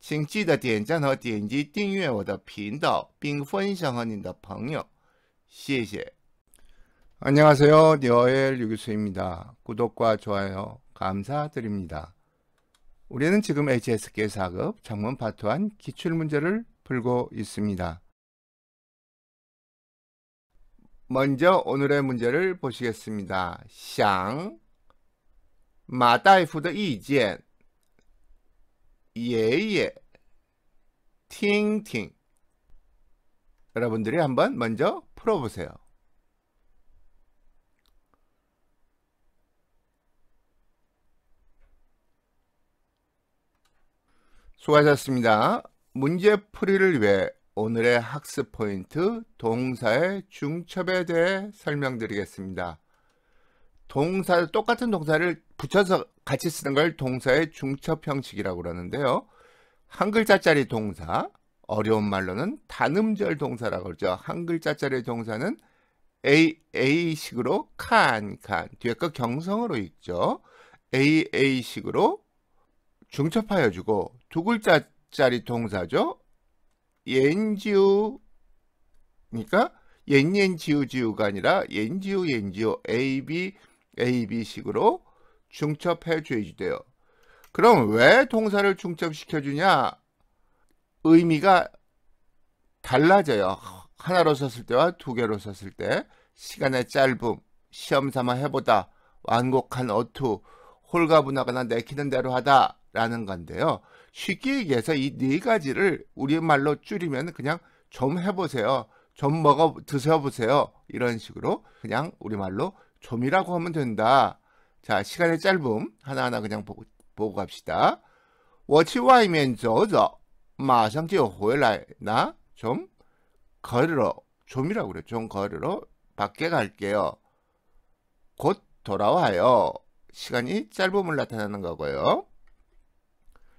请记得点赞和点击订阅我的频道，并分享和你的朋友，谢谢。안녕하세요 여엘 유기수입니다. 구독과 좋아요 감사드립니다. 우리는 지금 HSK 4급 장문 파트 한 기출 문제를 풀고 있습니다. 먼저 오늘의 문제를 보시겠습니다. 샹想马大夫的意见。 예예 예. 팅팅 여러분들이 한번 먼저 풀어보세요. 수고하셨습니다. 문제풀이를 위해 오늘의 학습 포인트 동사의 중첩에 대해 설명드리겠습니다. 동사 똑같은 동사를 붙여서 같이 쓰는 걸 동사의 중첩 형식이라고 그러는데요. 한 글자짜리 동사, 어려운 말로는 단음절 동사라고 그러죠. 한 글자짜리 동사는 A, A식으로 칸, 칸. 뒤에 거 경성으로 있죠. A, A식으로 중첩하여 주고 두 글자짜리 동사죠. 옌지우니까 옌옌지우지우가 아니라 옌지우 옌지우 A, B, A, B식으로 중첩해 줘야지 돼요. 그럼 왜 동사를 중첩시켜 주냐? 의미가 달라져요. 하나로 썼을 때와 두 개로 썼을 때 시간의 짧음, 시험 삼아 해보다, 완곡한 어투, 홀가분하거나 내키는 대로 하다라는 건데요. 쉽게 얘기해서 이 네 가지를 우리말로 줄이면 그냥 좀 해보세요. 좀 먹어 드셔보세요. 이런 식으로 그냥 우리말로 좀이라고 하면 된다. 자, 시간의 짧음 하나하나 그냥 보고, 보고 갑시다. 我去外面走走,马上就回来.나 좀 걸으러, 좀이라고 그래. 좀 걸으러 밖에 갈게요. 곧 돌아와요. 시간이 짧음을 나타내는 거고요.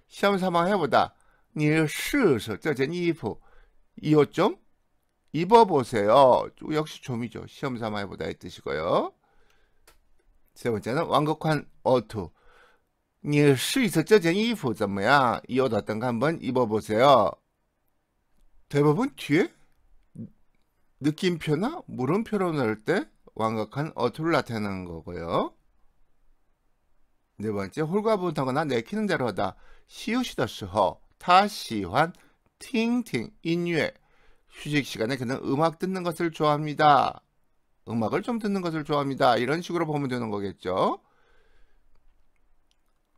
시험 삼아 해보다. 你试试这件衣服，이옷 좀 입어보세요. 역시 좀이죠. 시험 삼아 해보다의 뜻이고요. 세 번째는 완곡한 어투. 你试一次这件衣服怎么样？이 옷 어떤가 한번 입어보세요. 대부분 뒤에 느낌표나 물음표로 넣을 때 완곡한 어투를 나타내는 거고요. 네 번째, 홀가분하거나 내키는 대로 하다. 시우시더스허, 타시환, 팅팅, 인유에. 휴식 시간에 그는 음악 듣는 것을 좋아합니다. 음악을 좀 듣는 것을 좋아합니다. 이런 식으로 보면 되는 거겠죠.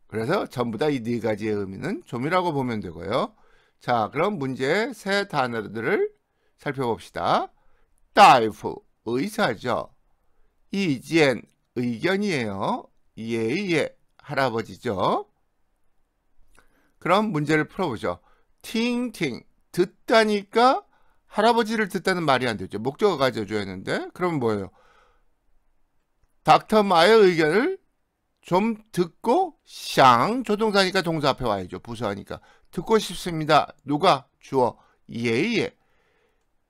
그래서 전부 다 이 네 가지의 의미는 좀이라고 보면 되고요. 자, 그럼 문제 세 단어들을 살펴봅시다. 다이프, 의사죠. 이지엔, 의견이에요. 예예, 예, 할아버지죠. 그럼 문제를 풀어보죠. 팅팅, 듣다니까 할아버지를 듣다는 말이 안 되죠. 목적을 가져줘야 하는데 그럼 뭐예요? 닥터 마의 의견을 좀 듣고 샹 조동사니까 동사 앞에 와야죠. 부서하니까 듣고 싶습니다. 누가 주어 예예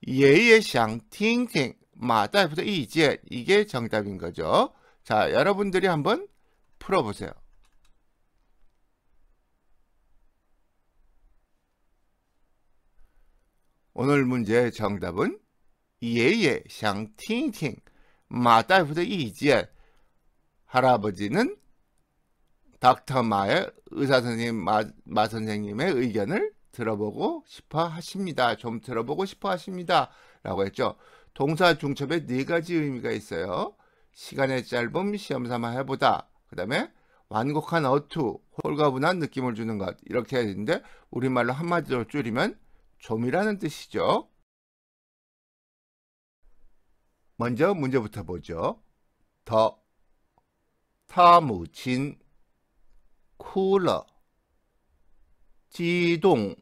예예 샹팅팅 마다이프터 이제 이게 정답인 거죠. 자 여러분들이 한번 풀어보세요. 오늘 문제의 정답은 예예 샹팅팅 마다이프의 이지엔 할아버지는 닥터 마의 의사 선생님 마, 마 선생님의 의견을 들어보고 싶어 하십니다. 좀 들어보고 싶어 하십니다. 라고 했죠. 동사 중첩에 네 가지 의미가 있어요. 시간의 짧음 시험삼아 해보다. 그 다음에 완곡한 어투, 홀가분한 느낌을 주는 것. 이렇게 해야 되는데 우리말로 한마디로 줄이면 좀이라는 뜻이죠. 먼저 문제부터 보죠. 더, 타무친, 쿨러, 지동.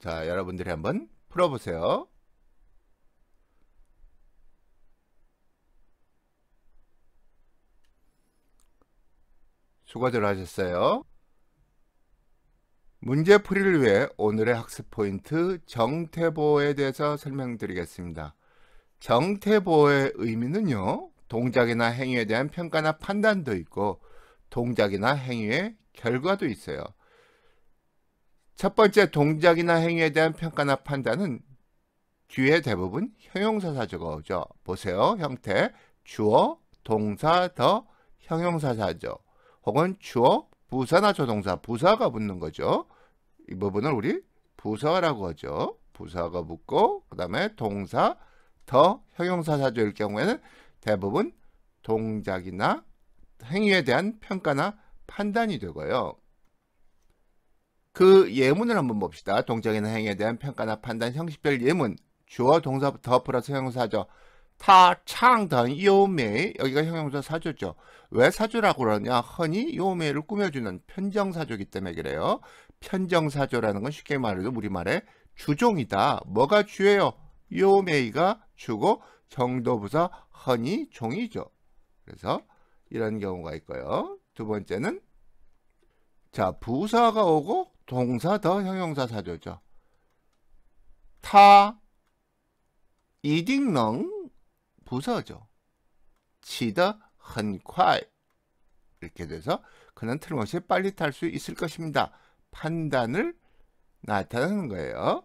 자, 여러분들이 한번 풀어보세요. 수고들 하셨어요. 문제풀이를 위해 오늘의 학습 포인트 정태보에 대해서 설명드리겠습니다. 정태보의 의미는요. 동작이나 행위에 대한 평가나 판단도 있고 동작이나 행위의 결과도 있어요. 첫 번째 동작이나 행위에 대한 평가나 판단은 뒤에 대부분 형용사사조가 오죠. 보세요. 형태, 주어, 동사, 더, 형용사사조 혹은 주어, 부사나 조동사, 부사가 붙는 거죠. 이 부분을 우리 부사라고 하죠. 부사가 붙고 그 다음에 동사, 더 형용사 사조일 경우에는 대부분 동작이나 행위에 대한 평가나 판단이 되고요. 그 예문을 한번 봅시다. 동작이나 행위에 대한 평가나 판단 형식별 예문 주어 동사 더 플러스 형용사죠. 타창 던 요메 여기가 형용사 사조죠. 왜사주라고 그러냐? 허니 요메이를 꾸며주는 편정사조기 때문에 그래요. 편정사조라는 건 쉽게 말해도 우리말에 주종이다. 뭐가 주예요? 요메이가 주고 정도부서 허니 종이죠. 그래서 이런 경우가 있고요. 두 번째는 자 부사가 오고 동사 더 형용사 사조죠. 타 이딩능 부서죠. 치다 헌콰이 이렇게 돼서 그는 틀림없이 빨리 탈 수 있을 것입니다. 판단을 나타내는 거예요.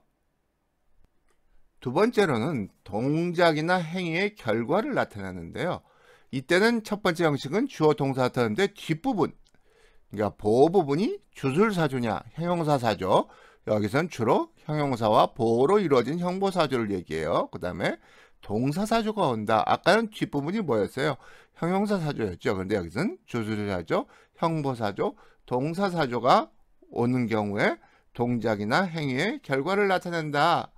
두 번째로는 동작이나 행위의 결과를 나타내는데요. 이때는 첫 번째 형식은 주어 동사 터인데 뒷부분 그러니까 보호 부분이 주술사조냐 형용사사조 여기선 주로 형용사와 보호로 이루어진 형보사조를 얘기해요. 그 다음에 동사사조가 온다. 아까는 뒷부분이 뭐였어요? 형용사사조였죠. 그런데 여기서는 조술사조, 형보사조, 동사사조가 오는 경우에 동작이나 행위의 결과를 나타낸다.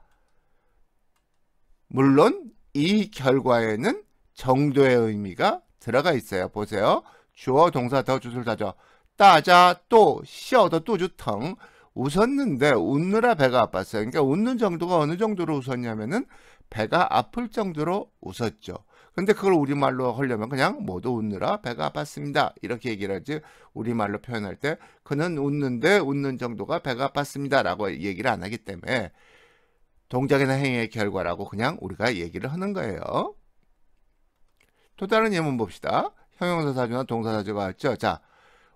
물론 이 결과에는 정도의 의미가 들어가 있어요. 보세요. 주어, 동사, 더, 주술사죠. 따자, 또, 시어더, 또주텅 웃었는데 웃느라 배가 아팠어요. 그러니까 웃는 정도가 어느 정도로 웃었냐면은 배가 아플 정도로 웃었죠. 근데 그걸 우리말로 하려면 그냥 모두 웃느라 배가 아팠습니다. 이렇게 얘기를 하지 우리말로 표현할 때 그는 웃는데 웃는 정도가 배가 아팠습니다. 라고 얘기를 안 하기 때문에 동작이나 행위의 결과라고 그냥 우리가 얘기를 하는 거예요. 또 다른 예문 봅시다. 형용사사주나 동사사주가 있죠. 자,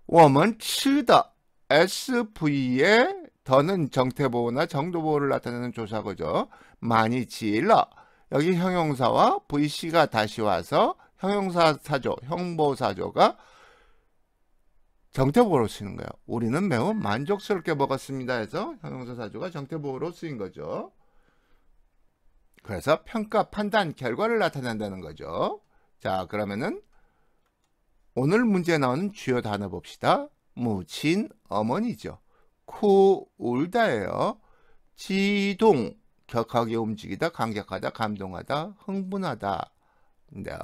我们吃的 SV의 더는 정태보호나 정도보호를 나타내는 조사거죠. 많이 지일러 여기 형용사와 VC가 다시 와서 형용사 사조, 형보사조가 정태보호로 쓰이는 거예요. 우리는 매우 만족스럽게 먹었습니다 해서 형용사 사조가 정태보호로 쓰인 거죠. 그래서 평가, 판단, 결과를 나타낸다는 거죠. 자, 그러면은 오늘 문제 나오는 주요 단어 봅시다. 무친, 어머니죠. 코울다예요 지동 격하게 움직이다, 강력하다, 감동하다, 흥분하다. 인 네.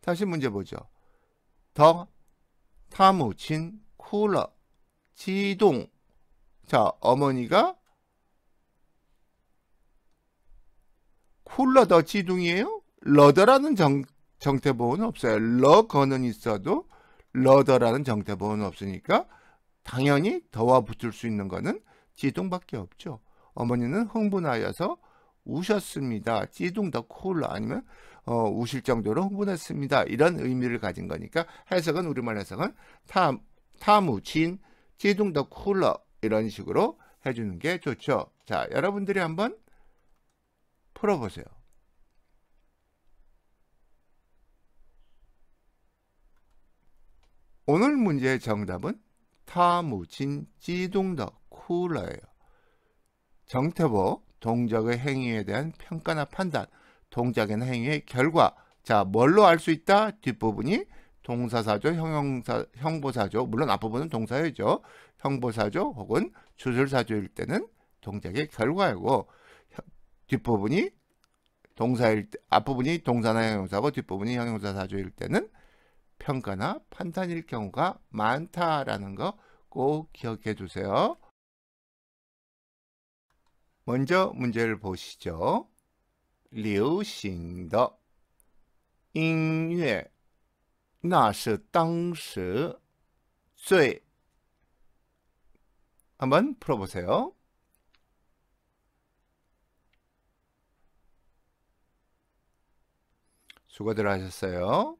다시 문제 보죠. 더 타무친 쿨러 지동 자 어머니가 쿨러 더 지동이에요? 러더라는 정, 정태보호는 없어요. 러거는 있어도 러더라는 정태보호는 없으니까 당연히 더와 붙을 수 있는 것은 지동밖에 없죠. 어머니는 흥분하여서 우셨습니다. 찌둥 더 콜, 아니면 어, 우실 정도로 흥분했습니다. 이런 의미를 가진 거니까 해석은 우리말 해석은 타, 타무진찌동더 콜러 이런 식으로 해주는 게 좋죠. 자, 여러분들이 한번 풀어보세요. 오늘 문제의 정답은 他母亲激动的哭了요 정태보 동작의 행위에 대한 평가나 판단 동작이나 행위의 결과 자 뭘로 알 수 있다 뒷부분이 동사사조 형용사 형보사조 물론 앞부분은 동사죠 형보사조 혹은 주술사조일 때는 동작의 결과이고 뒷부분이 동사일 앞부분이 동사나 형용사고 뒷부분이 형용사 사조일 때는 평가나 판단일 경우가 많다라는 거 꼭 기억해 주세요. 먼저 문제를 보시죠. 流行的音乐那是当时最 한번 풀어보세요. 수고들 하셨어요.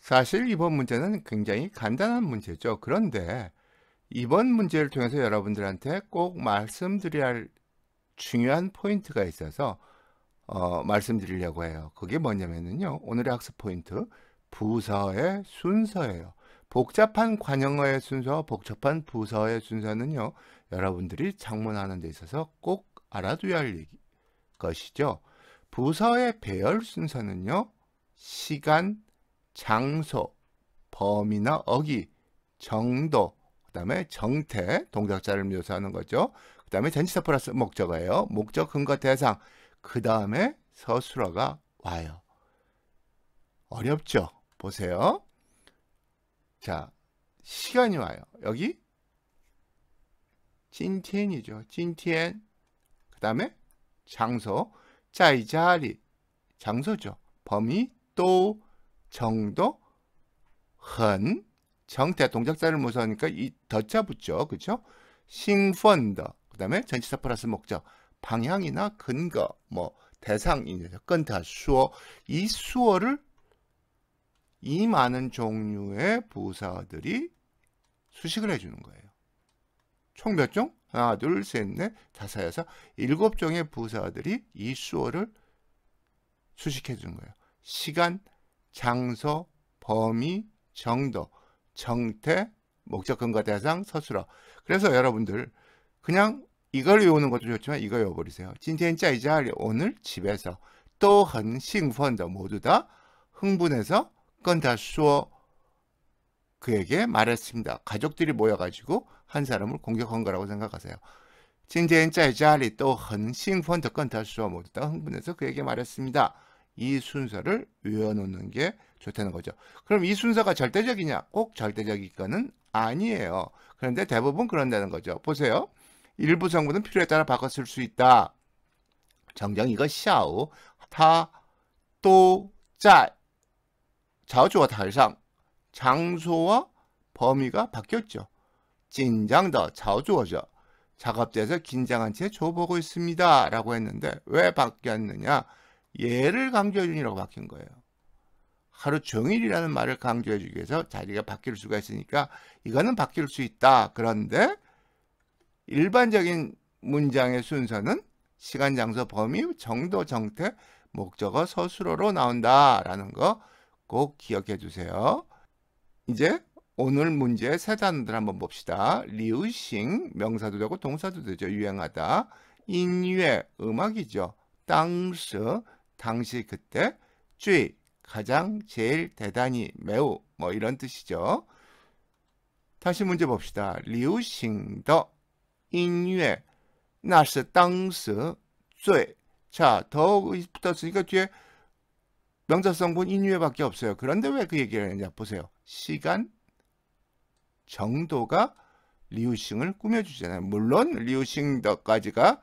사실 이번 문제는 굉장히 간단한 문제죠. 그런데 이번 문제를 통해서 여러분들한테 꼭 말씀드려야 할 중요한 포인트가 있어서 어, 말씀드리려고 해요. 그게 뭐냐면요. 오늘의 학습 포인트 부서의 순서예요. 복잡한 관용어의 순서, 복잡한 부서의 순서는요. 여러분들이 작문하는 데 있어서 꼭 알아둬야 할 것이죠. 부서의 배열 순서는요. 시간, 장소, 범위나 어기, 정도, 그 다음에 정태, 동작자를 묘사하는 거죠. 그 다음에 전치사 플러스 목적어예요. 목적, 근거, 대상, 그 다음에 서술어가 와요. 어렵죠? 보세요. 자, 시간이 와요. 여기 찐티엔이죠. 찐티엔. 그 다음에 장소, 짜이자리, 장소죠. 범위, 또 정도, 헌, 정태, 동작자를 모사하니까 이 더자 붙죠. 그쵸? 싱펀더, 그 다음에 전치사 플러스 목적, 방향이나 근거, 뭐 대상이냐, 건다 수어, 이 수어를 이 많은 종류의 부사들이 수식을 해주는 거예요. 총 몇 종? 하나, 둘, 셋, 넷, 다섯, 여섯, 일곱 종의 부사들이 이 수어를 수식해 주는 거예요. 시간, 장소, 범위, 정도, 정태, 목적 근거 대상, 서술어. 그래서 여러분들 그냥 이걸 외우는 것도 좋지만 이거 외워버리세요. 진今이자리 오늘 집에서 또 한 싱펀더 모두 다 흥분해서 건다 수어 그에게 말했습니다. 가족들이 모여가지고 한 사람을 공격한 거라고 생각하세요. 진今이자리또都싱펀奋的다他어모두다 흥분해서 그에게 말했습니다. 이 순서를 외워놓는 게 좋다는 거죠. 그럼 이 순서가 절대적이냐? 꼭절대적이거는 아니에요. 그런데 대부분 그런다는 거죠. 보세요. 일부 성분은 필요에 따라 바꿔 쓸수 있다. 정정 이거 샤오 타 또짜 자주와 달상 장소와 범위가 바뀌었죠. 진장더 자주어죠. 작업대에서 긴장한 채 줘보고 있습니다. 라고 했는데 왜 바뀌었느냐? 예를 강조해 주니라고 바뀐 거예요. 하루 종일이라는 말을 강조해 주기 위해서 자리가 바뀔 수가 있으니까 이거는 바뀔 수 있다. 그런데 일반적인 문장의 순서는 시간, 장소, 범위, 정도, 정태, 목적어, 서술어로 나온다라는 거 꼭 기억해 주세요. 이제 오늘 문제의 세 단어들 한번 봅시다. 리우싱, 명사도 되고 동사도 되죠. 유행하다. 인의 음악이죠. 땅스, 당시 그때 쥐 가장 제일 대단히 매우 뭐 이런 뜻이죠. 다시 문제 봅시다. 리우싱더 인유에 나스 땅스 쇠. 자, 더욱 붙었으니까 뒤에 명사성분 인유에밖에 없어요. 그런데 왜 그 얘기를 하느냐 보세요. 시간 정도가 리우싱을 꾸며주잖아요. 물론 리우싱더까지가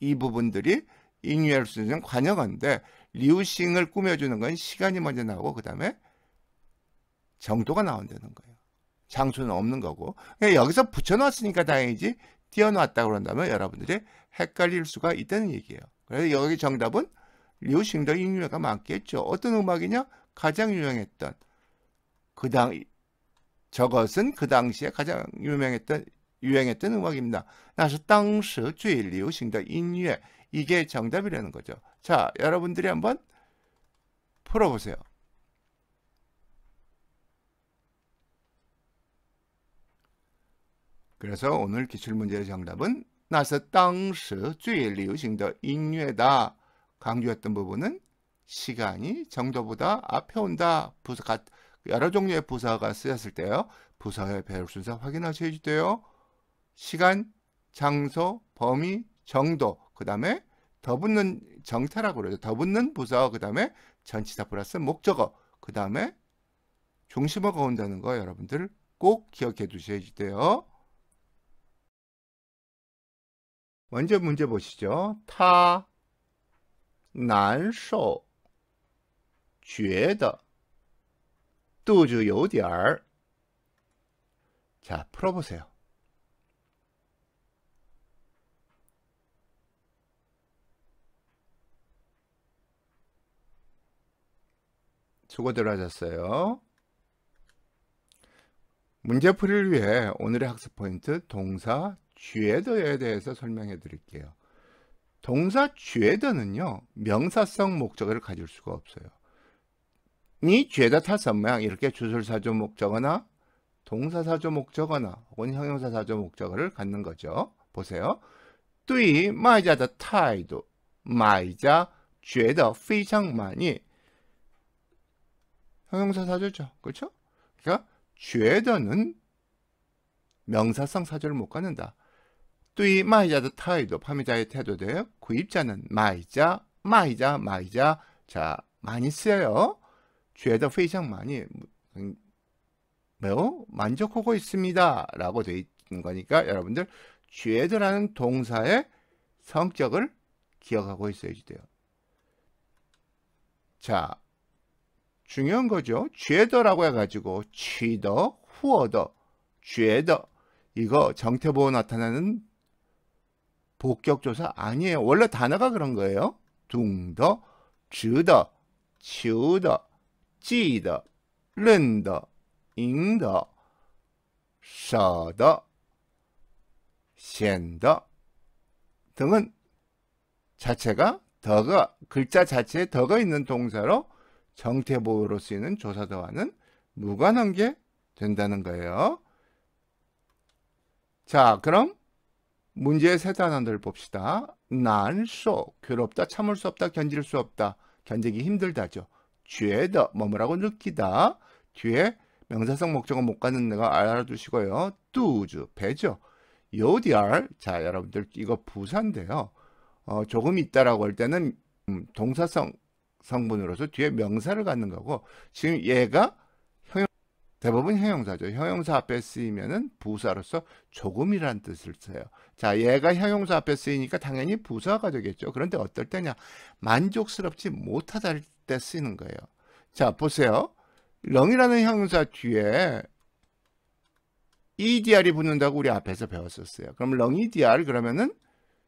이 부분들이 인유엘 수준은 관여건데 리우싱을 꾸며주는 건 시간이 먼저 나오고 그 다음에 정도가 나온다는 거예요. 장소는 없는 거고 그러니까 여기서 붙여놨으니까 다행이지 띄어놨다 그런다면 여러분들이 헷갈릴 수가 있다는 얘기예요. 그래서 여기 정답은 리우싱더 인유가 맞겠죠. 어떤 음악이냐? 가장 유명했던 그당 저것은 그 당시에 가장 유명했던 유행했던 음악입니다. 나서 당시 우싱行인音乐 이게 정답이라는 거죠. 자, 여러분들이 한번 풀어보세요. 그래서 오늘 기출문제의 정답은 나서 당시 最流行인류에다 강조했던 부분은 시간이 정도보다 앞에 온다. 부사 여러 종류의 부사가 쓰였을 때요. 부서의 배열 순서 확인하셔야 돼요. 시간, 장소, 범위, 정도 그 다음에 더붙는 정태라고 그러죠. 더붙는 부사어, 그 다음에 전치사 플러스 목적어, 그 다음에 중심어가 온다는 거 여러분들 꼭 기억해 두셔야 돼요. 먼저 문제 보시죠. 타, 난소, 觉더肚즈 요디알. 자, 풀어보세요. 수고들 하셨어요. 문제풀이를 위해 오늘의 학습 포인트 동사 쥐에더에 대해서 설명해 드릴게요. 동사 쥐에더는요. 명사성 목적을 가질 수가 없어요. 니 쥐에다 타선 모양 이렇게 주술사조 목적어나 동사사조 목적어나 혹은 형용사사조 목적어를 갖는 거죠. 보세요. 뚜이 마이자더 타이도 마이자 쥐에더 非常많이 형용사 사절죠 그렇죠? 그러니까 죄다는 명사성 사조를 못 갖는다. 또 이 마이자도 타이도 파미자의 태도들 구입자는 마이자 마이자 마이자 자 많이 쓰여요. 죄다 회장 많이 음, 매우 만족하고 있습니다. 라고 되 있는 거니까 여러분들 죄드라는 동사의 성격을 기억하고 있어야지 돼요. 자, 중요한 거죠. 죄더라고 해가지고 취더, 후어더, 죄더 이거 정태보호 나타나는 복격조사 아니에요. 원래 단어가 그런 거예요. 둥더, 즈더, 치우더, 찌더, 른더, 잉더, 서더, 셴더 등은 자체가 더가 글자 자체에 더가 있는 동사로 정태보호로 쓰이는 조사자와는 무관한 게 된다는 거예요. 자, 그럼 문제의 세 단어들 봅시다. 난소, 괴롭다, 참을 수 없다, 견딜 수 없다, 견디기 힘들다죠. 죄더, 머무라고 뭐, 느끼다. 뒤에 명사성 목적은 못 가는 데가 알아두시고요. 뚜즈, 배죠. 요디알, 자 여러분들 이거 부산데요 어, 조금 있다라고 할 때는 음, 동사성 성분으로서 뒤에 명사를 갖는 거고 지금 얘가 형용, 대부분 형용사죠. 형용사 앞에 쓰이면은 부사로서 조금이란 뜻을 써요. 자, 얘가 형용사 앞에 쓰이니까 당연히 부사가 되겠죠. 그런데 어떨 때냐? 만족스럽지 못하다 할 때 쓰이는 거예요. 자, 보세요. 렁이라는 형용사 뒤에 EDR이 붙는다고 우리 앞에서 배웠었어요. 그럼 렁이 d r 그러면은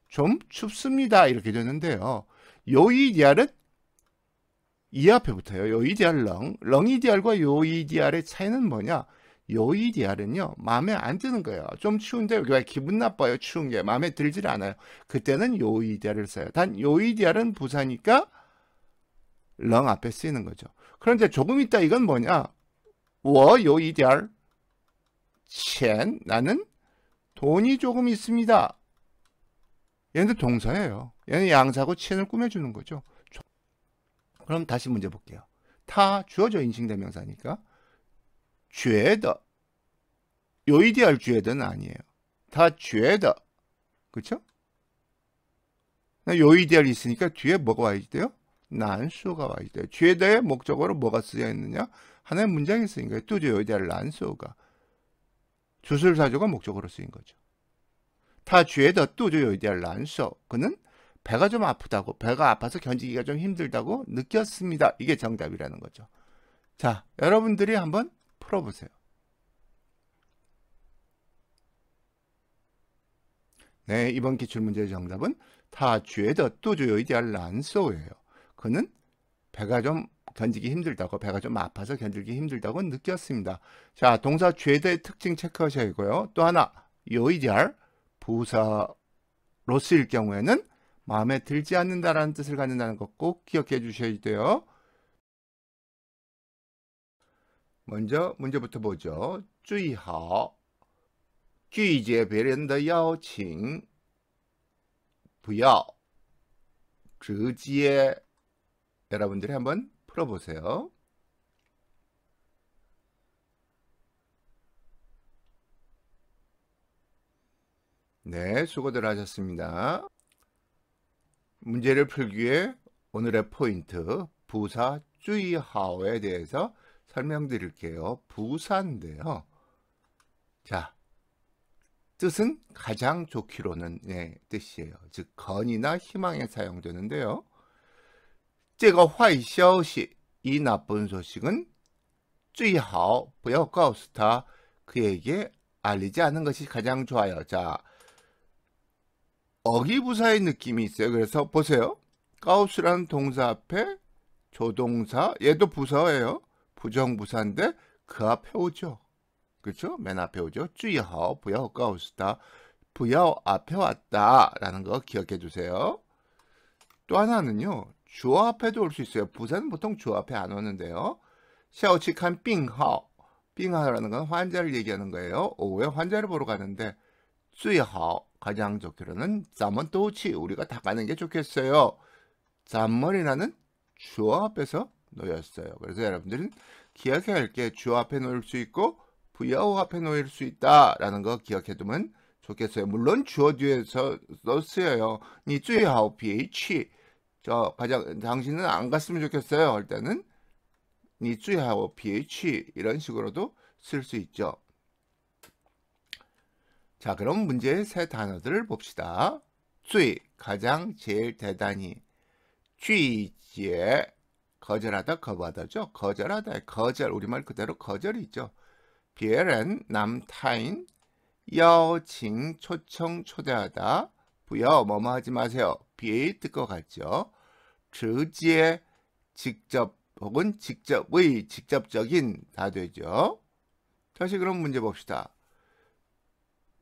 좀 춥습니다. 이렇게 되는데요. 요 EDR은 이 앞에 붙어요. 요이디알 렁. 렁이디알과 요이디알의 차이는 뭐냐? 요이디알은요. 마음에 안 드는 거예요. 좀 추운데 왜 기분 나빠요. 추운 게. 마음에 들질 않아요. 그때는 요이디알을 써요. 단 요이디알은 부사니까 렁 앞에 쓰이는 거죠. 그런데 조금 있다 이건 뭐냐? 워 요이디알 첸 나는 돈이 조금 있습니다. 얘는 동사예요. 얘는 양사고 첸을 꾸며주는 거죠. 그럼 다시 문제 볼게요. 타 주어져 인칭대명사니까 죄더 요이디얼 죄더는 아니에요. 다 죄더 그쵸? 요이디얼 있으니까 뒤에 뭐가 와야지 돼요? 난수가 와야지 돼요. 죄더의 목적으로 뭐가 쓰여 있느냐? 하나의 문장이 쓰인거예요 뚜저 요이디얼 난수가 주술사조가 목적으로 쓰인 거죠. 타 죄더 뚜저 요이디얼 난수 그는 배가 좀 아프다고 배가 아파서 견디기가 좀 힘들다고 느꼈습니다. 이게 정답이라는 거죠. 자, 여러분들이 한번 풀어보세요. 네, 이번 기출문제의 정답은 다觉得肚子有一点难受예요. 그는 배가 좀 견디기 힘들다고 배가 좀 아파서 견디기 힘들다고 느꼈습니다. 자, 동사 觉得의 특징 체크하셔야 되고요또 하나, 요이디알 부사로 쓰일 경우에는 마음에 들지 않는다라는 뜻을 갖는다는 것 꼭 기억해 주셔야 돼요. 먼저 문제부터 보죠. 最好拒绝别人的邀请不要直接 여러분들이 한번 풀어보세요. 네, 수고들 하셨습니다. 문제를 풀기 위해 오늘의 포인트 부사 쭈이하오에 대해서 설명드릴게요. 부사인데요. 자, 뜻은 가장 좋기로는 네, 뜻이에요. 즉, 건이나 희망에 사용되는데요. 제가 화이셔오시이 나쁜 소식은 쭈이하오, 부여 가우스타 그에게 알리지 않은 것이 가장 좋아요. 자, 어기부사의 느낌이 있어요. 그래서 보세요. 가우스라는 동사 앞에 조동사, 얘도 부사예요. 부정부사인데 그 앞에 오죠. 그렇죠? 맨 앞에 오죠. 쭈이하오, 부여 가우스다. 부여 앞에 왔다. 라는 거 기억해 주세요. 또 하나는요. 주어 앞에도 올 수 있어요. 부사는 보통 주어 앞에 안 오는데요. 샤오치칸 빙하오. 빙하오라는 건 환자를 얘기하는 거예요. 오후에 환자를 보러 가는데 쭈이하오. 가장 좋기로는 잠먼도우치 우리가 다 가는 게 좋겠어요. 잠먼이라는 주어 앞에서 놓였어요. 그래서 여러분들은 기억해야 할게 주어 앞에 놓일 수 있고 부여어 앞에 놓일 수 있다라는 거 기억해두면 좋겠어요. 물론 주어 뒤에서도 쓰여요. 니쯔하오 ph 저 가장 당신은 안 갔으면 좋겠어요 할 때는 니쯔하오 ph 이런 식으로도 쓸 수 있죠. 자, 그럼 문제의 세 단어들을 봅시다. 最 가장 제일 대단히 拒绝 거절하다 거부하다죠. 거절하다 거절 우리말 그대로 거절이죠. 别人남 타인 邀请 초청 초대하다 부여 뭐뭐 하지 마세요. 비에이 뜻과 같죠. 直接 직접 혹은 직접의 직접적인 다 되죠. 다시 그럼 문제 봅시다.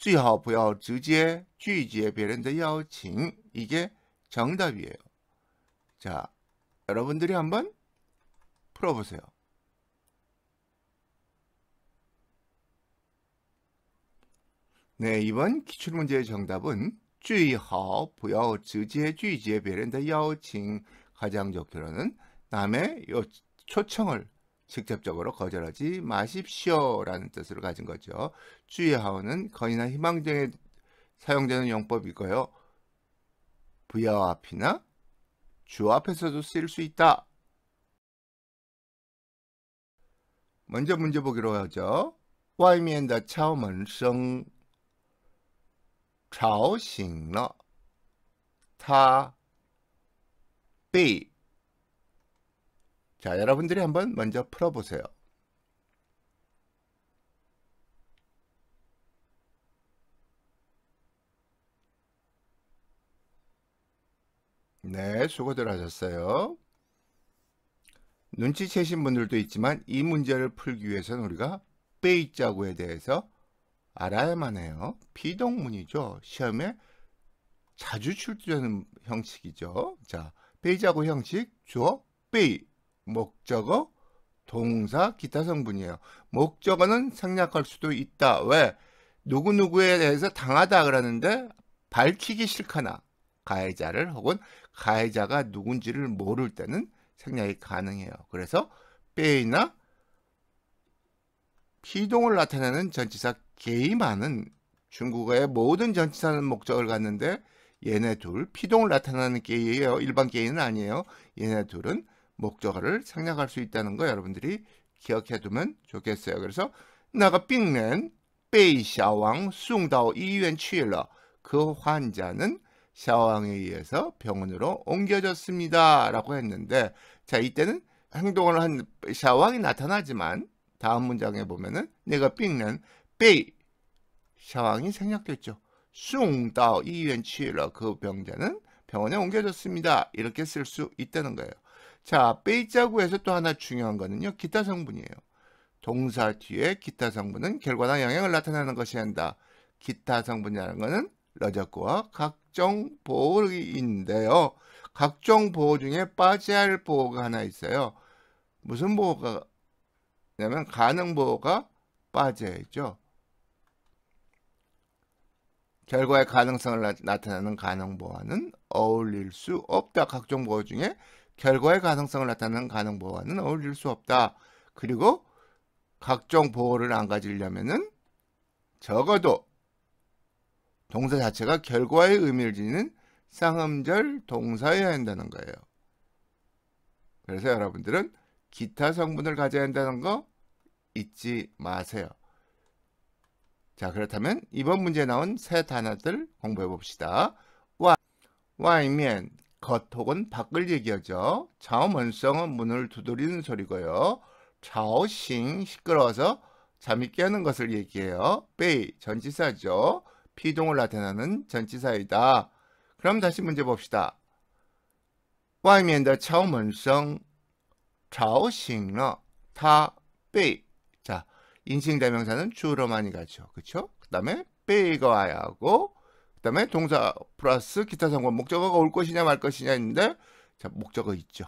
最好不要直接拒绝别人的邀请。이게정답이에요 자, 여러분들이 한번 풀어보세요. 네, 이번 기출문제의 정답은 最好不要直接拒绝别人的邀请. 가장 적절한 남의 요, 초청을 직접적으로 거절하지 마십시오라는 뜻으로 가진 거죠. 주의하오는 건이나 희망 등에 사용되는 용법이고요. 부여 앞이나 주 앞에서도 쓰일 수 있다. 먼저 문제 보기로 하죠. 外面的 차오門聲 吵醒了他被 자, 여러분들이 한번 먼저 풀어보세요. 네, 수고들 하셨어요. 눈치채신 분들도 있지만 이 문제를 풀기 위해서는 우리가 빼이자구에 대해서 알아야만 해요. 비동문이죠. 시험에 자주 출제되는 형식이죠. 자, 빼이자구 형식, 주어, 빼이. 목적어, 동사, 기타 성분이에요. 목적어는 생략할 수도 있다. 왜? 누구누구에 대해서 당하다 그러는데 밝히기 싫거나 가해자를 혹은 가해자가 누군지를 모를 때는 생략이 가능해요. 그래서 빼이나 피동을 나타내는 전치사 게임하는 중국어의 모든 전치사는 목적을 갖는데 얘네 둘 피동을 나타내는 게이에요. 일반 게이는 아니에요. 얘네 둘은 목적어를 생략할 수 있다는 거 여러분들이 기억해 두면 좋겠어요. 그래서 나가 빙는 베이샤왕 숭다오 이유엔 취러 그 환자는 샤왕에 의해서 병원으로 옮겨졌습니다. 라고 했는데 자 이때는 행동을 한 샤왕이 나타나지만 다음 문장에 보면은 내가 빙는 베이 샤왕이 생략됐죠. 숭다오 이유엔 취러 그 병자는 병원에 옮겨졌습니다. 이렇게 쓸 수 있다는 거예요. 자, 빼자구에서또 하나 중요한 거는요. 기타 성분이에요. 동사 뒤에 기타 성분은 결과나 영향을 나타내는 것이 한다. 기타 성분이라는 것은 러저코와 각종 보호인데요. 각종 보호 중에 빠져야 할 보호가 하나 있어요. 무슨 보호가 냐면 가능 보호가 빠져야죠. 결과의 가능성을 나, 타내는 가능 보호와는 어울릴 수 없다. 각종 보호 중에 결과의 가능성을 나타내는 가능 보호와는 어울릴 수 없다. 그리고 각종 보호를 안 가지려면은 적어도 동사 자체가 결과의 의미를 지니는 쌍음절 동사여야 한다는 거예요. 그래서 여러분들은 기타 성분을 가져야 한다는 거 잊지 마세요. 자 그렇다면 이번 문제에 나온 세 단어들 공부해 봅시다. 와, 와이면 겉 혹은 밖을 얘기하죠. 자오문성은 문을 두드리는 소리고요. 자오싱 시끄러워서 잠이 깨는 것을 얘기해요. 베이 전치사죠. 피동을 나타내는 전치사이다. 그럼 다시 문제 봅시다. 外面的敲门声吵醒了他被 자, 인칭 대명사는 주로 많이 가죠. 그쵸? 그 다음에 베이가 와야 하고 그다음에 동사 플러스 기타 성과 목적어가 올 것이냐 말 것이냐인데 자 목적어 있죠.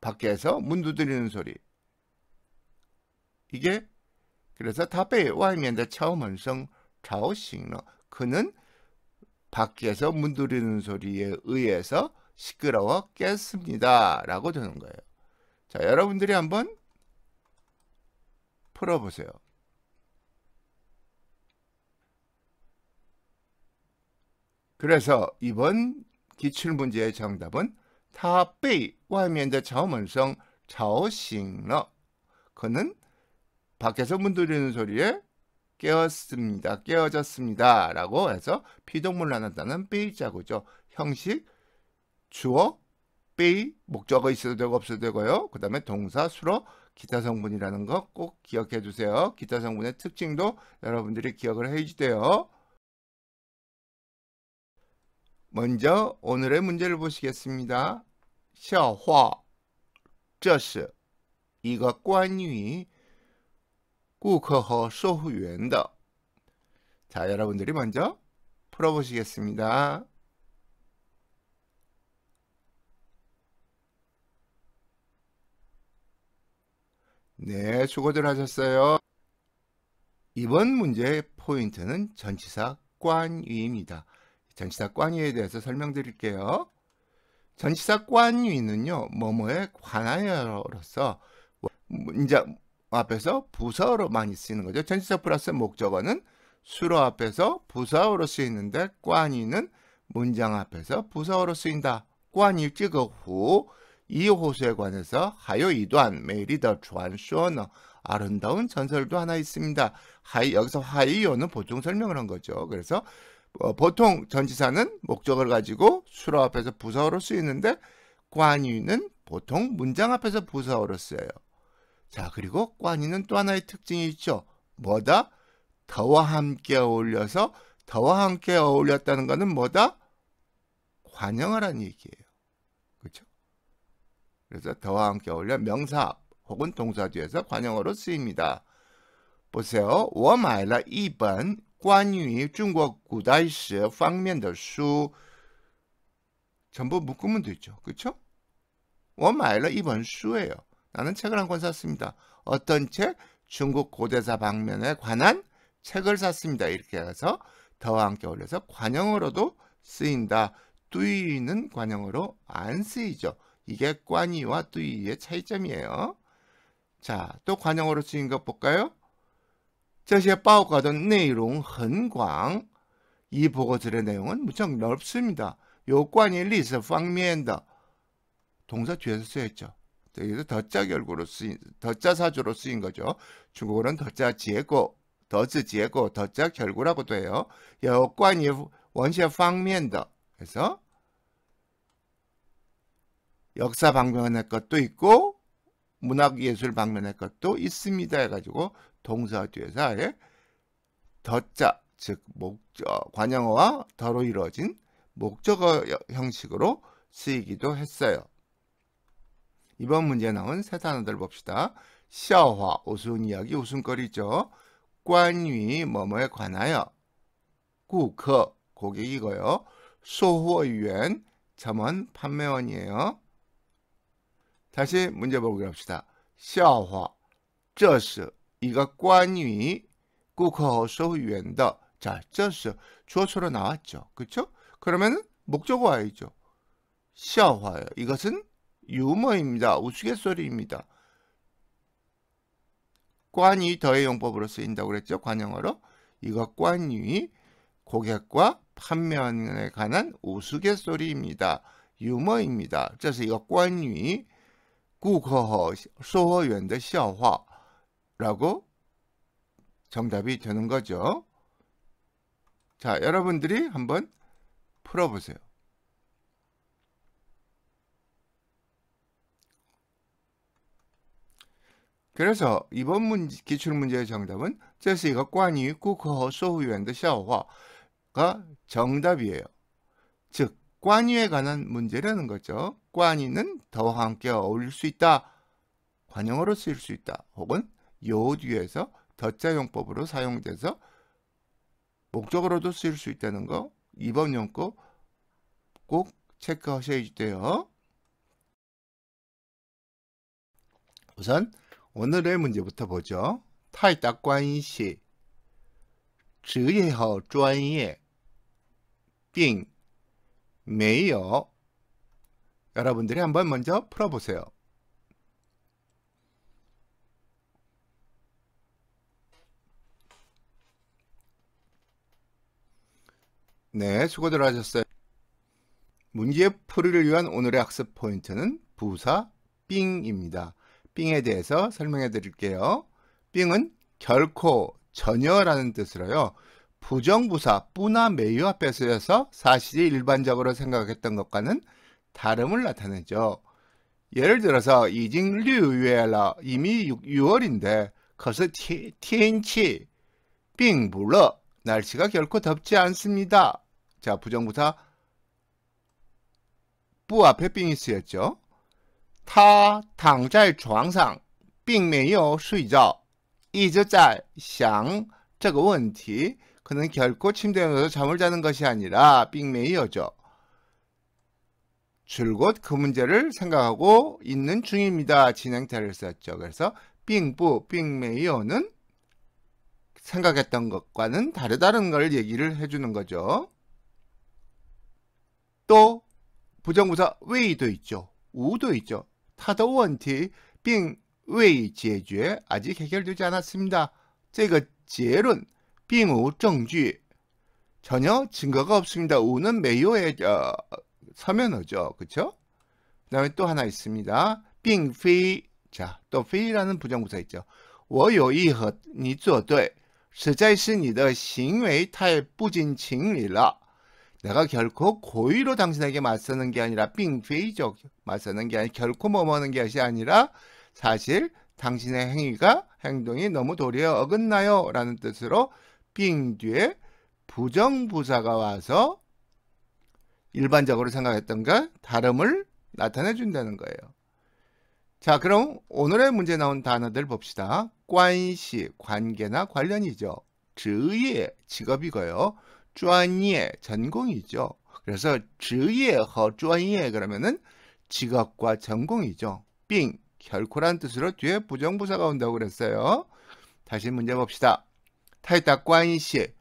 밖에서 문 두드리는 소리. 이게 그래서 답에 外面的 차오门声 차오싱러 그는 밖에서 문 두드리는 소리에 의해서 시끄러워 깼습니다. 라고 되는 거예요. 자 여러분들이 한번 풀어보세요. 그래서 이번 기출문제의 정답은 타베이 와이면의 자오문성 자오싱러 그는 밖에서 문드리는 소리에 깨었습니다. 깨어졌습니다. 라고 해서 피동물 나눈다는 빼이 자구죠. 형식, 주어, 빼이, 목적어 있어도 되고 없어도 되고요. 그 다음에 동사, 수로, 기타 성분이라는 거 꼭 기억해 주세요. 기타 성분의 특징도 여러분들이 기억을 해주세요. 먼저 오늘의 문제를 보시겠습니다. 笑화这스 이거 关于顾客和售货员더자 여러분들이 먼저 풀어보시겠습니다. 네, 수고들 하셨어요. 이번 문제의 포인트는 전치사 꽌유입니다. 전치사 꽌위에 대해서 설명드릴게요. 전치사 꽌위는요. 뭐뭐에 관하여로서 이제 앞에서 부사어로 많이 쓰이는 거죠. 전치사 플러스 목적어는 수로 앞에서 부사어로 쓰이는데 꽌위는 문장 앞에서 부사어로 쓰인다. 꽌위 찍어후 이 호수에 관해서 하여 이도한 메리더 전수어너 아름다운 전설도 하나 있습니다. 하이 여기서 하이요는 보통 설명을 한 거죠. 그래서 어, 보통 전지사는 목적을 가지고 수로 앞에서 부사어로 쓰이는데 관유는 보통 문장 앞에서 부사어로 쓰여요. 자 그리고 관유는 또 하나의 특징이 있죠. 뭐다? 더와 함께 어울려서 더와 함께 어울렸다는 것은 뭐다? 관영하라는 얘기예요. 그렇죠? 그래서 더와 함께 어울려 명사 혹은 동사 뒤에서 관영어로 쓰입니다. 보세요. 워마일라 2번 关于中国古代史方面的书전부 묶으면 되죠. 그쵸죠 원마일러 이번 수예요. 나는 책을 한 권 샀습니다. 어떤 책? 중국 고대사 방면에 관한 책을 샀습니다. 이렇게 해서 더와 함께 올려서 관형으로도 쓰인다. 뚜이는 관형으로안 쓰이죠. 이게 관이와 뚜이의 차이점이에요. 자, 또관형으로 쓰인 것 볼까요? 这些报告的内容很广，이 보고서의 내용은 무척 넓습니다. 요관이 리스 방면의 동사 뒤에서 쓰였죠. 여기서 더자 결구로 쓰인 더자 사주로 쓰인 거죠. 중국어는 더자 지에고 더자 지에고 더자 결구라고도 해요. 요관이 원시의 방면의 그래서 역사 방면의 것도 있고 문학 예술 방면의 것도 있습니다 해가지고 동사 뒤에서 덧자 즉 목적 관형어와 더로 이루어진 목적어 형식으로 쓰이기도 했어요. 이번 문제 나온 세 단어들 봅시다. 샤화 우스운 이야기 웃음거리죠. 관위 뭐뭐에 관하여 구커 고객이고요. 소호위원 점원 판매원이에요. 다시 문제 보기 합시다. 샤화 这스 이一个关于顾客收员더자这是주어처로 나왔죠. 그쵸 그러면 목적어이죠. 시화요 이것은 유머입니다. 우스갯소리입니다. 관이 더의 용법으로 쓰인다고 그랬죠. 관용어로. 이거 관이 고객과 판매원에 관한 우스갯소리입니다. 유머입니다. 그래서 이거 관이 顾客소售货员的笑화 라고 정답이 되는 거죠. 자, 여러분들이 한번 풀어보세요. 그래서 이번 문제, 기출문제의 정답은 제시가 관이 국어 소유연의 샤오화가 정답이에요. 즉, 관유에 관한 문제라는 거죠. 관유는 더와 함께 어울릴 수 있다. 관용어로 쓰일 수 있다. 혹은 요 뒤에서 덧자 용법으로 사용돼서 목적으로도 쓰일 수 있다는 거 2번 용법 꼭 체크하셔야 돼요. 우선 오늘의 문제부터 보죠. 타이다 관시 职业和专业并没有 여러분들이 한번 먼저 풀어보세요. 네, 수고들 하셨어요. 문제 풀이를 위한 오늘의 학습 포인트는 부사 빙입니다. 빙에 대해서 설명해 드릴게요. 빙은 결코 전혀라는 뜻으로요. 부정부사 뿌나 매유 앞에 쓰여서 사실이 일반적으로 생각했던 것과는 다름을 나타내죠. 예를 들어서 이징 류웨라 이미 6, 6월인데 거서 티엔치 빙 불러 날씨가 결코 덥지 않습니다. 자, 부정부사 뿌 앞에 빙이 쓰였죠. 타 당짤床上 并没有睡觉一直在想这个问题 그는 결코 침대에 누서 잠을 자는 것이 아니라 빙메이어죠. 줄곧 그 문제를 생각하고 있는 중입니다. 진행태를 썼죠. 그래서 빙부, 빙메이어는 생각했던 것과는 다르다는 걸 얘기를 해주는 거죠. 또 부정부사 웨이도 있죠. 우도 있죠. 타도 원티 빙 웨이 제주에 아직 해결되지 않았습니다. 这个结论 빙우 정주 전혀 증거가 없습니다. 우는 매요의 어, 서면어죠. 그쵸? 그 다음에 또 하나 있습니다. 빙페이 자, 또 페이라는 부정부사 있죠. 我有意和你作对实在是你的行为太不近情理了 내가 결코 고의로 당신에게 맞서는 게 아니라 빙페이적 맞서는 게 아니 결코 머무는 것이 아니라 사실 당신의 행위가 행동이 너무 도리어 어긋나요 라는 뜻으로 빙 뒤에 부정부사가 와서 일반적으로 생각했던 가 다름을 나타내 준다는 거예요. 자 그럼 오늘의 문제 나온 단어들 봅시다. 관시, 관계나 관련이죠. 즈의 직업이고요. 专业 전공이죠. 그래서 职业和专业 그러면은 직업과 전공이죠. 빙 결코란 뜻으로 뒤에 부정부사가 온다고 그랬어요. 다시 문제 봅시다. 타이다 관시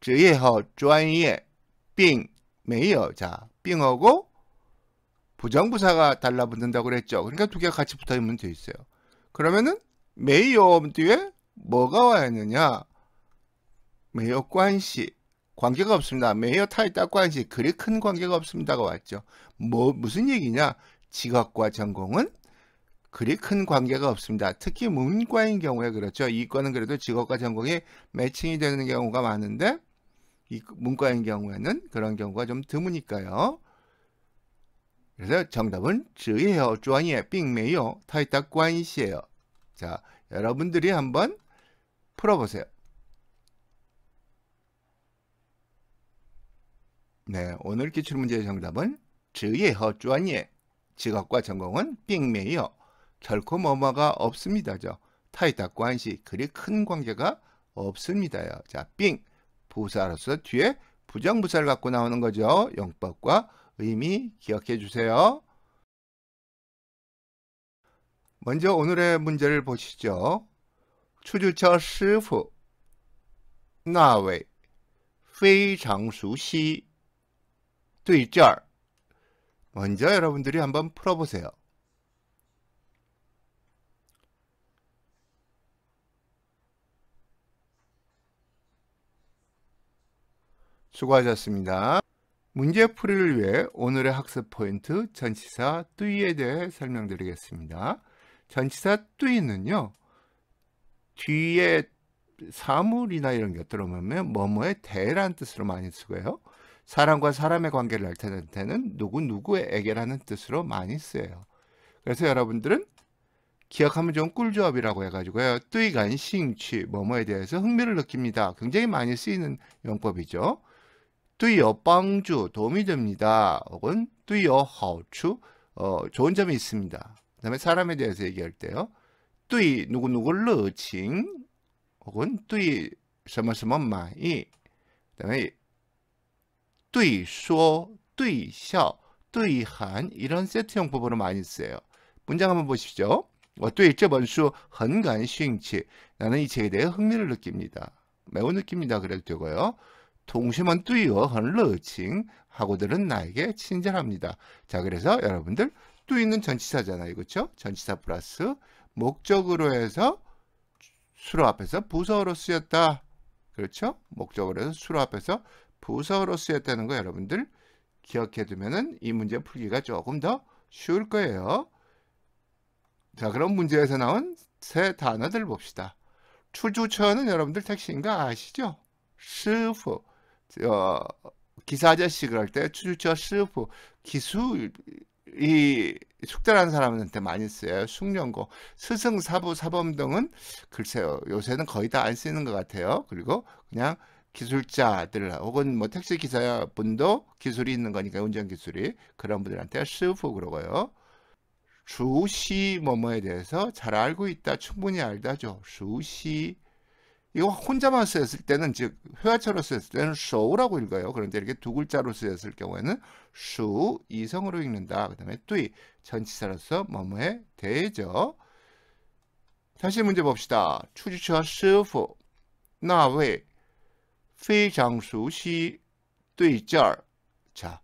职业和专业并没有자 빙하고 부정부사가 달라붙는다고 그랬죠. 그러니까 두 개가 같이 붙어 있면돼 있어요. 그러면은 메이오 뒤에 뭐가 와야 하느냐? 메이오 관시 관계가 없습니다. 메이어 타이 딱관시 그리 큰 관계가 없습니다가 왔죠. 뭐 무슨 얘기냐? 직업과 전공은 그리 큰 관계가 없습니다. 특히 문과인 경우에 그렇죠. 이과는 그래도 직업과 전공이 매칭이 되는 경우가 많은데 문과인 경우에는 그런 경우가 좀 드무니까요. 그래서 정답은 즈예요. 쫀이의 빙메요. 타이딱 관시에요 자, 여러분들이 한번 풀어보세요. 네, 오늘 기출 문제의 정답은 즈예 허주안예 직업과 전공은 빙매이요 결코 뭐뭐가 없습니다죠. 타이타과 한시 그리 큰 관계가 없습니다요. 자, 빙 부사로서 뒤에 부정부사를 갖고 나오는 거죠. 용법과 의미 기억해 주세요. 먼저 오늘의 문제를 보시죠. 추주처 师傅나位非常熟悉 对劲儿먼저 여러분들이 한번 풀어보세요. 수고하셨습니다. 문제 풀이를 위해 오늘의 학습 포인트 전치사 뚜이에 대해 설명드리겠습니다. 전치사 뚜이는요. 뒤에 사물이나 이런 게 들어오면 뭐뭐의 대란 뜻으로 많이 쓰고요. 사람과 사람의 관계를 나타낼 때는 누구 누구에게라는 뜻으로 많이 쓰여요. 그래서 여러분들은 기억하면 좋은 꿀조합이라고 해가지고요. 뚜이간 싱취, 뭐뭐에 대해서 흥미를 느낍니다. 굉장히 많이 쓰이는 용법이죠. 뚜이어 빵주, 도움이 됩니다. 혹은 뚜이어 하우추, 어, 좋은 점이 있습니다. 그 다음에 사람에 대해서 얘기할 때요. 뚜이 누구누구를 칭 혹은 뚜이 什么什么满意그 다음에 뚜이쇼, 뚜이셔, 뚜이한 이런 세트형 부분을 많이 쓰여요. 문장 한번 보십시오. 我对这本书很感兴趣. 나는 이 책에 대해 흥미를 느낍니다. 매우 느낍니다. 그래도 되고요. 동심은 뚜이어 헌러칭 하고들은 나에게 친절합니다. 자 그래서 여러분들 뚜이는 전치사잖아요. 그렇죠? 전치사 플러스 목적으로 해서 수로 앞에서 부서로 쓰였다. 그렇죠? 목적으로 해서 수로 앞에서 부서로 쓰였다는 거 여러분들 기억해두면 이 문제 풀기가 조금 더 쉬울 거예요. 자 그럼 문제에서 나온 세 단어들 봅시다. 출주처는 여러분들 택시인 가 아시죠? 스프 어, 기사 아저씨 그럴 때 출주처 스프 기수 이숙달하는 사람한테 많이 쓰여요. 숙련고, 스승, 사부, 사범 등은 글쎄요. 요새는 거의 다 안 쓰는 것 같아요. 그리고 그냥 기술자들 혹은 뭐 택시 기사분도 기술이 있는 거니까 운전 기술이 그런 분들한테 스프 그러고요. 주시 뭐뭐에 대해서 잘 알고 있다 충분히 알다죠. 주시 이거 혼자만 쓰였을 때는 즉 회화처럼 쓰였을 때는 쇼라고 읽어요. 그런데 이렇게 두 글자로 쓰였을 경우에는 수 이성으로 읽는다. 그다음에 뚜이 전치사로서 뭐뭐에 대죠 다시 문제 봅시다. 추지추와 스프 나왜 非常熟悉 对절 자,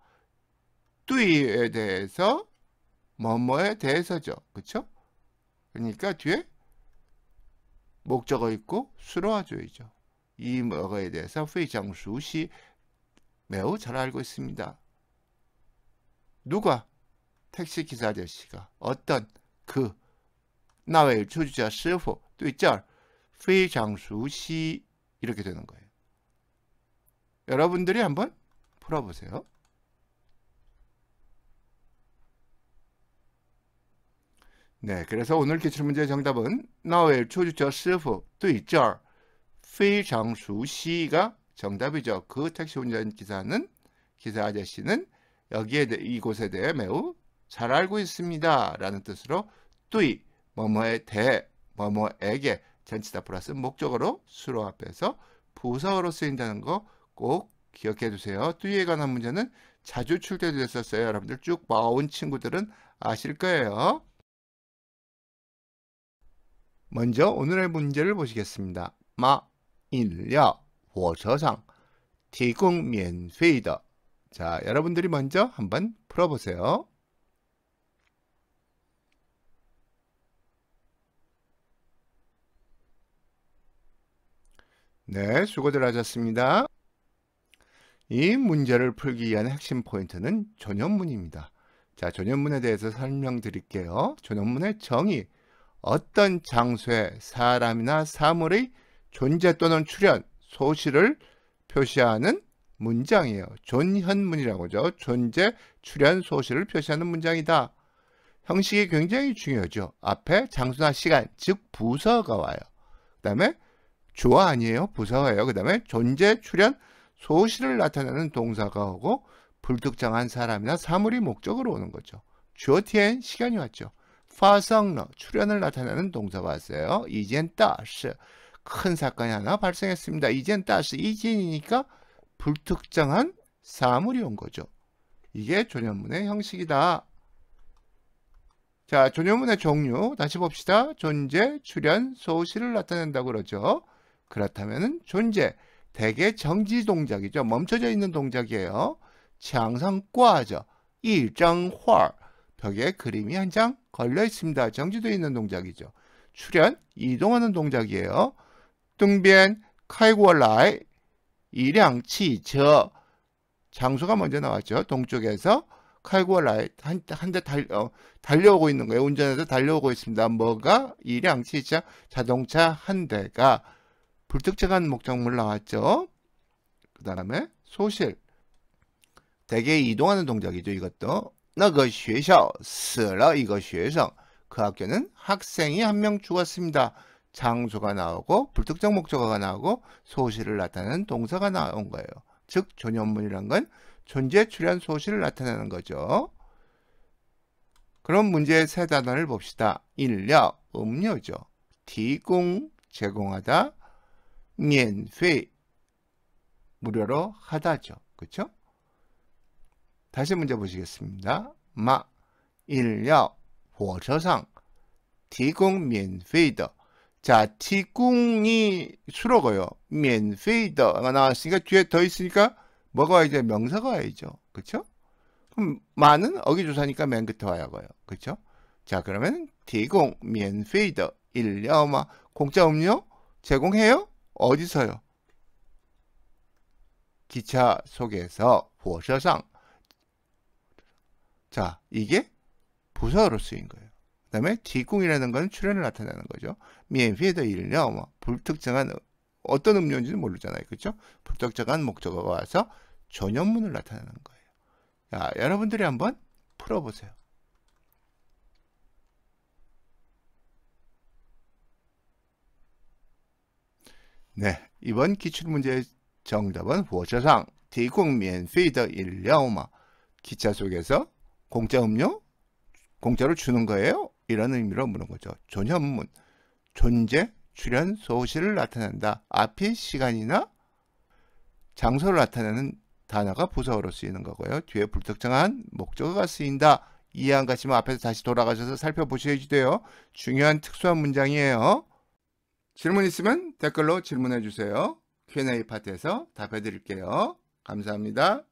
对에 대해서 뭐뭐에 대해서죠. 그쵸? 그러니까 뒤에 목적어 있고 수로와줘야죠. 이 뭐에 대해서 非常熟悉 매우 잘 알고 있습니다. 누가? 택시기사 아저씨가 어떤 그 나웰 초주자 师傅对这儿非常熟悉 이렇게 되는 거예요. 여러분들이 한번 풀어보세요. 네, 그래서 오늘 기출문제 의 정답은 나웰 초주처 스프 뚜이쩔 페이장수시가 정답이죠. 그 택시 운전 기사는 기사 아저씨는 여기에 대 이곳에 대해 매우 잘 알고 있습니다. 라는 뜻으로 뚜이 뭐뭐에 대해 뭐뭐에게 전치다 플러스 목적으로 수로 앞에서 부사어로 쓰인다는 거꼭 기억해 두세요. 뚜에 관한 문제는 자주 출제됐었어요. 여러분들 쭉 봐온 친구들은 아실 거예요. 먼저 오늘의 문제를 보시겠습니다. 마, 인력, 워서상提공 면페이더 자, 여러분들이 먼저 한번 풀어보세요. 네, 수고들 하셨습니다. 이 문제를 풀기 위한 핵심 포인트는 전현문입니다. 자, 전현문에 대해서 설명드릴게요. 전현문의 정의, 어떤 장소에 사람이나 사물의 존재 또는 출현, 소실을 표시하는 문장이에요. 존현문이라고 하죠. 존재, 출현, 소실을 표시하는 문장이다. 형식이 굉장히 중요하죠. 앞에 장소나 시간, 즉 부서가 와요. 그 다음에 주어 아니에요. 부서예요. 그 다음에 존재, 출현, 소실을 나타내는 동사가 오고 불특정한 사람이나 사물이 목적으로 오는 거죠. 주어 티엔 시간이 왔죠. 파성러 출현을 나타내는 동사가 왔어요. 이젠 따스 큰 사건이 하나 발생했습니다. 이젠 따스 이젠이니까 불특정한 사물이 온 거죠. 이게 조년문의 형식이다. 자, 조년문의 종류 다시 봅시다. 존재, 출현, 소실을 나타낸다고 그러죠. 그렇다면 존재, 대개 정지 동작이죠. 멈춰져 있는 동작이에요. 창상 꽈죠. 이장화 벽에 그림이 한 장 걸려 있습니다. 정지되어 있는 동작이죠. 출현 이동하는 동작이에요. 등변 카이구얼라이 이량치저 장소가 먼저 나왔죠. 동쪽에서 칼구얼라이 한 대 달 어, 달려오고 있는 거예요. 운전해서 달려오고 있습니다. 뭐가 이량치자 자동차 한 대가 불특정한 목적물 나왔죠. 그 다음에 소실. 대개 이동하는 동작이죠. 이것도. 나그 쉐샤 쓰러 이거 쉐성. 그 학교는 학생이 한 명 죽었습니다. 장소가 나오고 불특정 목적어가 나오고 소실을 나타내는 동사가 나온 거예요. 즉 존연문이란 건 존재 출현 소실을 나타내는 거죠. 그럼 문제의 세 단어를 봅시다. 인력, 음료죠. 디공, 제공하다. 免费 무료로 하다죠. 그렇죠? 다시 문제 보시겠습니다. 마, 인력, 火车上提供免费的 자, 티궁이 수로고요. 免费的가 나왔으니까 뒤에 더 있으니까 뭐가 와야죠? 명사가 와야죠. 그렇죠? 그럼 많은 어기조사니까 맨 끝에 와야 거예요 그렇죠? 자, 그러면 提供免费的 인력, 공짜 음료 제공해요? 어디서요? 기차 속에서 火车上. 자, 이게 부사로 쓰인 거예요. 그 다음에 디궁이라는 건 출연을 나타내는 거죠. 미엔피일은 뭐, 불특정한 어떤 음료인지는 모르잖아요. 그렇죠? 불특정한 목적어가 와서 전염문을 나타내는 거예요. 자, 여러분들이 한번 풀어보세요. 네, 이번 기출문제의 정답은 火车上提供免费的饮料마 기차 속에서 공짜 음료? 공짜로 주는 거예요? 이런 의미로 묻는 거죠. 존현문, 존재, 출현, 소실을 나타낸다. 앞에 시간이나 장소를 나타내는 단어가 부사어로 쓰이는 거고요. 뒤에 불특정한 목적어가 쓰인다. 이해 안 가시면 앞에서 다시 돌아가셔서 살펴보셔야지 돼요. 중요한 특수한 문장이에요. 질문 있으면 댓글로 질문해 주세요. Q&A 파트에서 답해 드릴게요. 감사합니다.